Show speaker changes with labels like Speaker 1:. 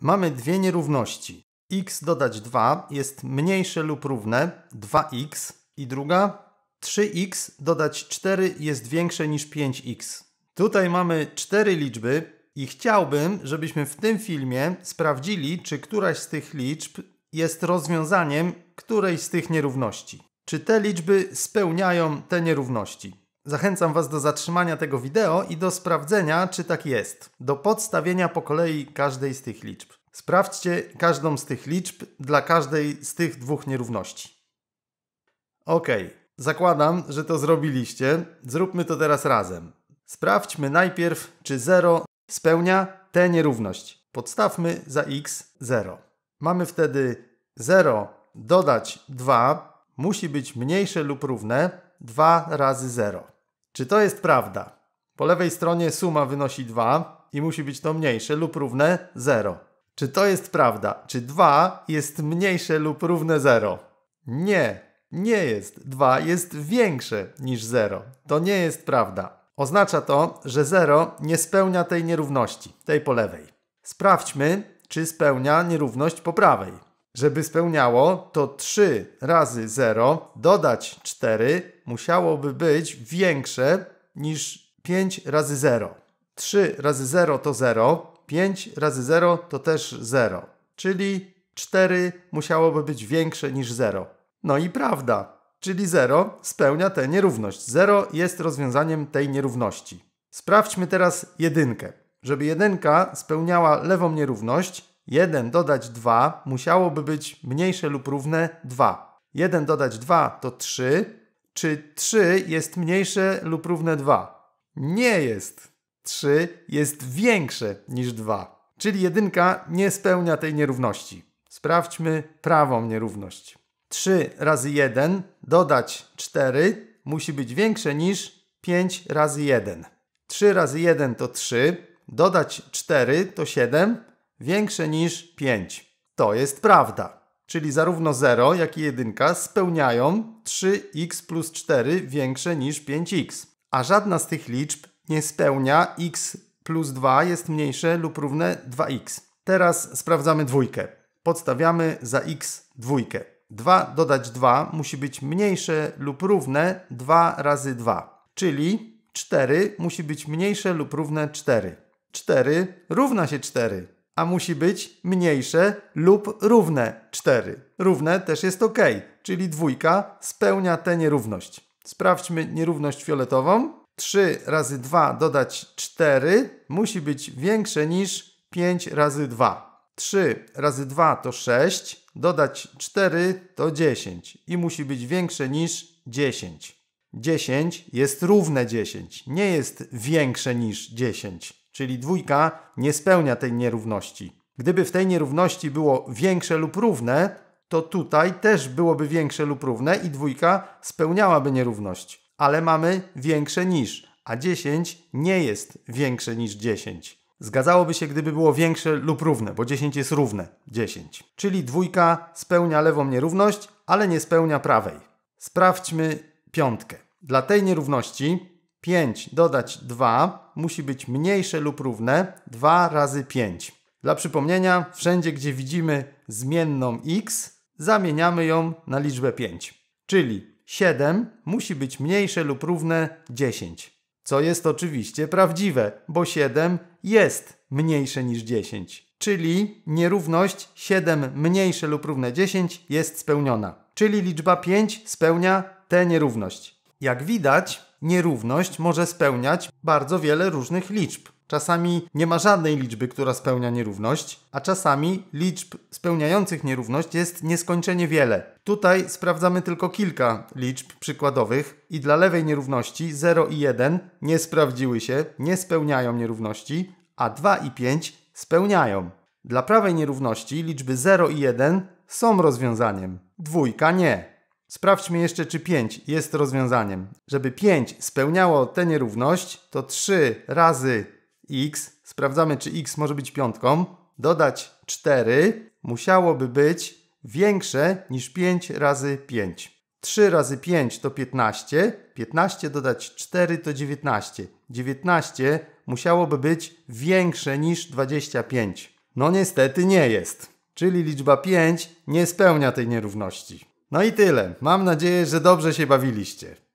Speaker 1: mamy dwie nierówności. x dodać 2 jest mniejsze lub równe 2x i druga 3x dodać 4 jest większe niż 5x. Tutaj mamy cztery liczby i chciałbym, żebyśmy w tym filmie sprawdzili, czy któraś z tych liczb jest rozwiązaniem którejś z tych nierówności. Czy te liczby spełniają te nierówności? Zachęcam Was do zatrzymania tego wideo i do sprawdzenia, czy tak jest. Do podstawienia po kolei każdej z tych liczb. Sprawdźcie każdą z tych liczb dla każdej z tych dwóch nierówności. Ok, zakładam, że to zrobiliście. Zróbmy to teraz razem. Sprawdźmy najpierw, czy 0 spełnia tę nierówność. Podstawmy za x 0. Mamy wtedy 0 dodać 2 musi być mniejsze lub równe 2 razy 0. Czy to jest prawda? Po lewej stronie suma wynosi 2 i musi być to mniejsze lub równe 0. Czy to jest prawda? Czy 2 jest mniejsze lub równe 0? Nie, nie jest. 2 jest większe niż 0. To nie jest prawda. Oznacza to, że 0 nie spełnia tej nierówności, tej po lewej. Sprawdźmy, czy spełnia nierówność po prawej. Żeby spełniało, to 3 razy 0 dodać 4 musiałoby być większe niż 5 razy 0. 3 razy 0 to 0, 5 razy 0 to też 0, czyli 4 musiałoby być większe niż 0. No i prawda, czyli 0 spełnia tę nierówność. 0 jest rozwiązaniem tej nierówności. Sprawdźmy teraz jedynkę. Żeby jedynka spełniała lewą nierówność, 1 dodać 2 musiałoby być mniejsze lub równe 2. 1 dodać 2 to 3, czy 3 jest mniejsze lub równe 2? Nie jest. 3 jest większe niż 2, czyli jedynka nie spełnia tej nierówności. Sprawdźmy prawą nierówność. 3 razy 1 dodać 4 musi być większe niż 5 razy 1. 3 razy 1 to 3, dodać 4 to 7, większe niż 5. To jest prawda. Czyli zarówno 0, jak i 1 spełniają 3x plus 4 większe niż 5x. A żadna z tych liczb nie spełnia x plus 2 jest mniejsze lub równe 2x. Teraz sprawdzamy dwójkę. Podstawiamy za x dwójkę. 2 dodać 2 musi być mniejsze lub równe 2 razy 2, czyli 4 musi być mniejsze lub równe 4. 4 równa się 4 a musi być mniejsze lub równe 4. Równe też jest ok, czyli dwójka spełnia tę nierówność. Sprawdźmy nierówność fioletową. 3 razy 2 dodać 4 musi być większe niż 5 razy 2. 3 razy 2 to 6, dodać 4 to 10 i musi być większe niż 10. 10 jest równe 10, nie jest większe niż 10 czyli dwójka nie spełnia tej nierówności. Gdyby w tej nierówności było większe lub równe, to tutaj też byłoby większe lub równe i dwójka spełniałaby nierówność. Ale mamy większe niż, a 10 nie jest większe niż 10. Zgadzałoby się, gdyby było większe lub równe, bo 10 jest równe 10. Czyli dwójka spełnia lewą nierówność, ale nie spełnia prawej. Sprawdźmy piątkę. Dla tej nierówności 5 dodać 2 musi być mniejsze lub równe 2 razy 5. Dla przypomnienia, wszędzie gdzie widzimy zmienną x, zamieniamy ją na liczbę 5. Czyli 7 musi być mniejsze lub równe 10. Co jest oczywiście prawdziwe, bo 7 jest mniejsze niż 10. Czyli nierówność 7 mniejsze lub równe 10 jest spełniona. Czyli liczba 5 spełnia tę nierówność. Jak widać, nierówność może spełniać bardzo wiele różnych liczb. Czasami nie ma żadnej liczby, która spełnia nierówność, a czasami liczb spełniających nierówność jest nieskończenie wiele. Tutaj sprawdzamy tylko kilka liczb przykładowych i dla lewej nierówności 0 i 1 nie sprawdziły się, nie spełniają nierówności, a 2 i 5 spełniają. Dla prawej nierówności liczby 0 i 1 są rozwiązaniem, dwójka nie. Sprawdźmy jeszcze, czy 5 jest rozwiązaniem. Żeby 5 spełniało tę nierówność, to 3 razy x, sprawdzamy czy x może być piątką, dodać 4 musiałoby być większe niż 5 razy 5. 3 razy 5 to 15, 15 dodać 4 to 19. 19 musiałoby być większe niż 25. No niestety nie jest. Czyli liczba 5 nie spełnia tej nierówności. No i tyle. Mam nadzieję, że dobrze się bawiliście.